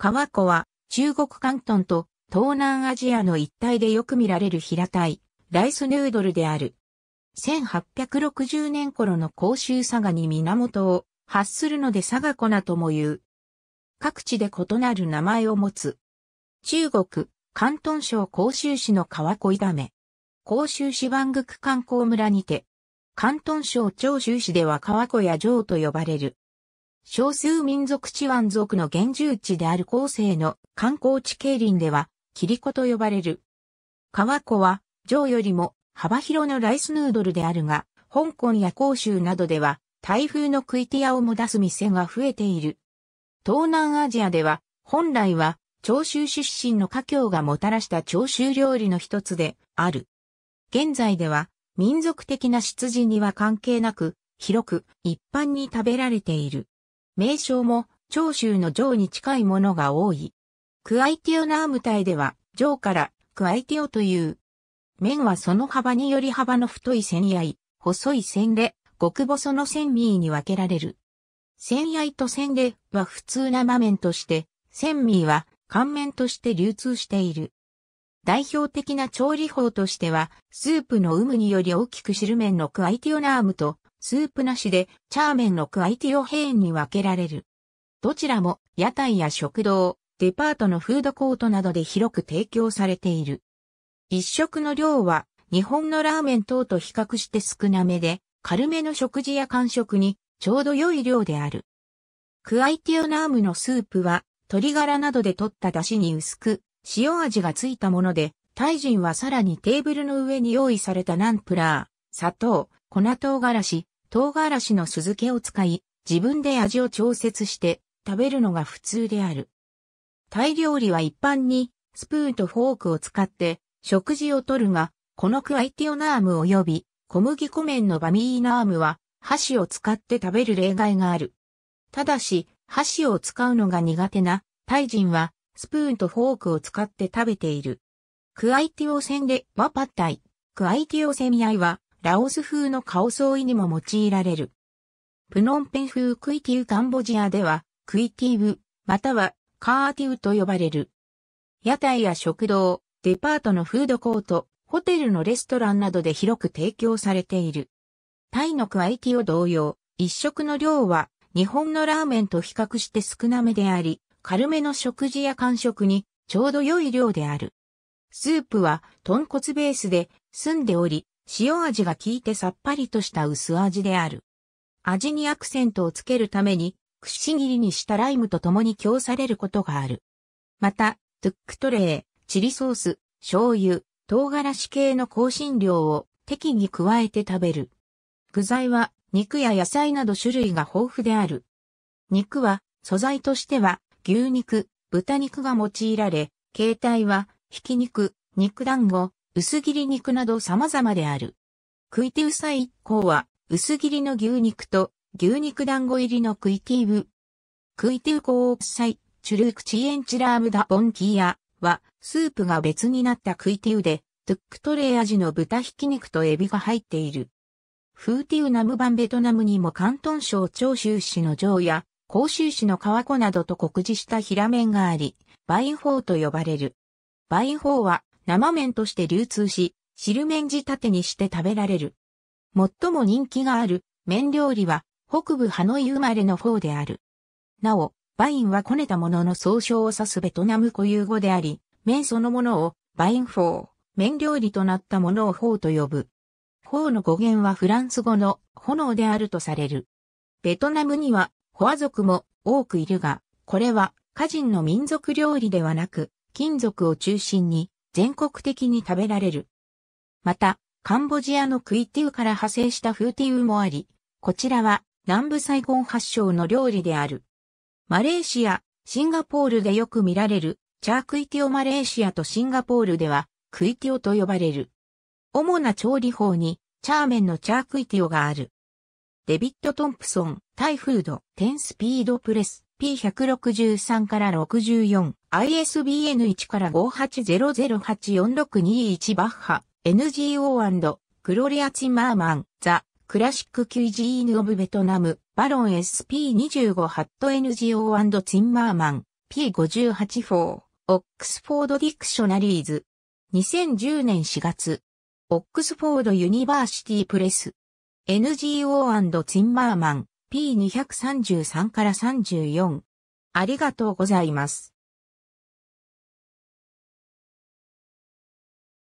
川湖は中国関東と東南アジアの一帯でよく見られる平たいライスヌードルである。1860年頃の甲州佐賀に源を発するので佐賀粉とも言う。各地で異なる名前を持つ。中国、関東省甲州市の川湖だめ。甲州市万国観光村にて、関東省長州市では川湖や城と呼ばれる。少数民族チワン族の原住地である後世の観光地経林では、キリコと呼ばれる。川湖は、上よりも幅広のライスヌードルであるが、香港や広州などでは、台風の食い手屋をも出す店が増えている。東南アジアでは、本来は、長州出身の華僑がもたらした長州料理の一つである。現在では、民族的な出自には関係なく、広く一般に食べられている。名称も長州の上に近いものが多い。クアイティオナーム体では、上からクアイティオという。面はその幅により幅の太い線やい、細い線で、極細の線ミに分けられる。線やいと線では普通な場面として、線ミは乾麺として流通している。代表的な調理法としては、スープの有無により大きく汁麺のクアイティオナームとスープなしでチャーメンのクアイティオヘーンに分けられる。どちらも屋台や食堂、デパートのフードコートなどで広く提供されている。一食の量は日本のラーメン等と比較して少なめで、軽めの食事や間食にちょうど良い量である。クアイティオナームのスープは鶏ガラなどで取った出汁に薄く塩味がついたもので、タイ人はさらにテーブルの上に用意されたナンプラー、砂糖、粉唐辛子、唐辛子の酢漬けを使い、自分で味を調節して食べるのが普通である。タイ料理は一般にスプーンとフォークを使って食事をとるが、このクアイティオナーム及び小麦粉麺のバミーナームは箸を使って食べる例外がある。ただし、箸を使うのが苦手なタイ人はスプーンとフォークを使って食べている。クアイティオ戦でワパッタイ、クアイティオセミアイはラオス風のカオソーイにも用いられる。プノンペン風クイティウカンボジアでは、クイティウ、またはカーティウと呼ばれる。屋台や食堂、デパートのフードコート、ホテルのレストランなどで広く提供されている。タイのクワイティオ同様、一食の量は日本のラーメンと比較して少なめであり、軽めの食事や間食にちょうど良い量である。スープは豚骨ベースで澄んでおり、塩味が効いてさっぱりとした薄味である。味にアクセントをつけるために、くし切りにしたライムと共に供されることがある。また、トゥックトレー、チリソース、醤油、唐辛子系の香辛料を適宜加えて食べる。具材は肉や野菜など種類が豊富である。肉は素材としては牛肉、豚肉が用いられ、形態はひき肉、肉団子、薄切り肉など様々である。クイティウサイ一行は、薄切りの牛肉と牛肉団子入りのクイティウ。クイティウコーサイ、チュルークチエンチラームダボンキーアは、スープが別になったクイティウで、トゥックトレイ味の豚ひき肉とエビが入っている。フーティウナム版ベトナムにも広東省長州市の城や、広州市の川湖などと告示した平面があり、バインホーと呼ばれる。バインホーは生麺として流通し、汁麺仕立てにして食べられる。最も人気がある麺料理は北部ハノイ生まれのフォーである。なお、バインはこねたものの総称を指すベトナム固有語であり、麺そのものをバインフォー、麺料理となったものをフォーと呼ぶ。フォーの語源はフランス語の炎であるとされる。ベトナムにはホア族も多くいるが、これは家人の民族料理ではなく、金属を中心に全国的に食べられる。また、カンボジアのクイティウから派生したフーティウもあり、こちらは南部サイゴン発祥の料理である。マレーシア、シンガポールでよく見られる、チャークイティオマレーシアとシンガポールでは、クイティオと呼ばれる。主な調理法に、チャーメンのチャークイティオがある。デビット・トンプソン、タイフード、テンスピードプレス。P163 から64、ISBN1 から5 8 0 0 8 4 6 2 1バッハ、NGO& クロリア・チマーマン、ザ・クラシック・キュイジーヌ・オブ・ベトナム、バロン SP25 ハット NGO& チンマーマン、P58 4、オックスフォード・ディクショナリーズ。2010年4月、オックスフォード・ユニバーシティ・プレス、NGO& チンマーマン、P233 から34。ありがとうございます。